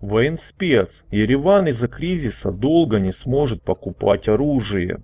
Военспец. Ереван из-за кризиса долго не сможет покупать оружие.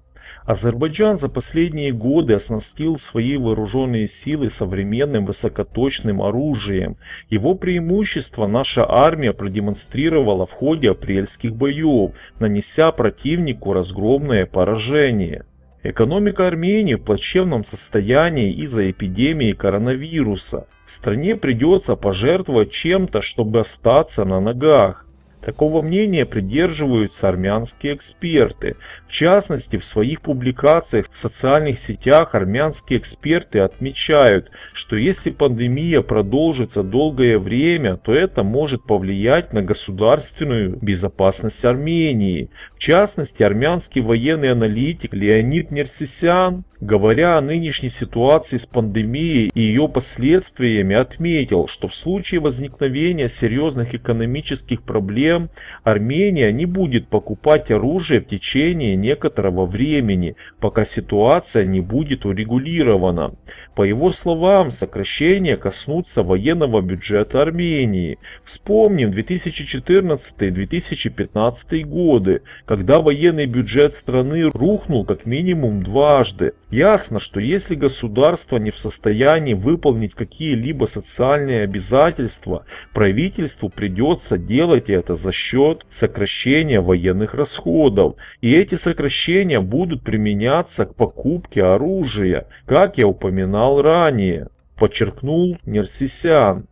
Азербайджан за последние годы оснастил свои вооруженные силы современным высокоточным оружием. Его преимущество наша армия продемонстрировала в ходе апрельских боев, нанеся противнику разгромное поражение. Экономика Армении в плачевном состоянии из-за эпидемии коронавируса. Стране придется пожертвовать чем-то, чтобы остаться на ногах. Такого мнения придерживаются армянские эксперты. В частности, в своих публикациях в социальных сетях армянские эксперты отмечают, что если пандемия продолжится долгое время, то это может повлиять на государственную безопасность Армении. В частности, армянский военный аналитик Леонид Нерсисян, говоря о нынешней ситуации с пандемией и ее последствиями, отметил, что в случае возникновения серьезных экономических проблем тем, Армения не будет покупать оружие в течение некоторого времени, пока ситуация не будет урегулирована. По его словам, сокращение коснутся военного бюджета Армении. Вспомним 2014-2015 годы, когда военный бюджет страны рухнул как минимум дважды. Ясно, что если государство не в состоянии выполнить какие-либо социальные обязательства, правительству придется делать это за счет сокращения военных расходов. И эти сокращения будут применяться к покупке оружия, как я упоминал ранее, подчеркнул Нерсисян.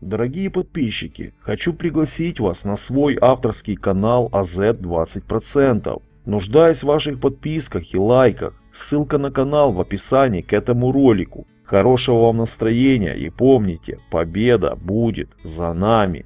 Дорогие подписчики, хочу пригласить вас на свой авторский канал АЗ 20%. Нуждаюсь в ваших подписках и лайках. Ссылка на канал в описании к этому ролику. Хорошего вам настроения и помните, победа будет за нами.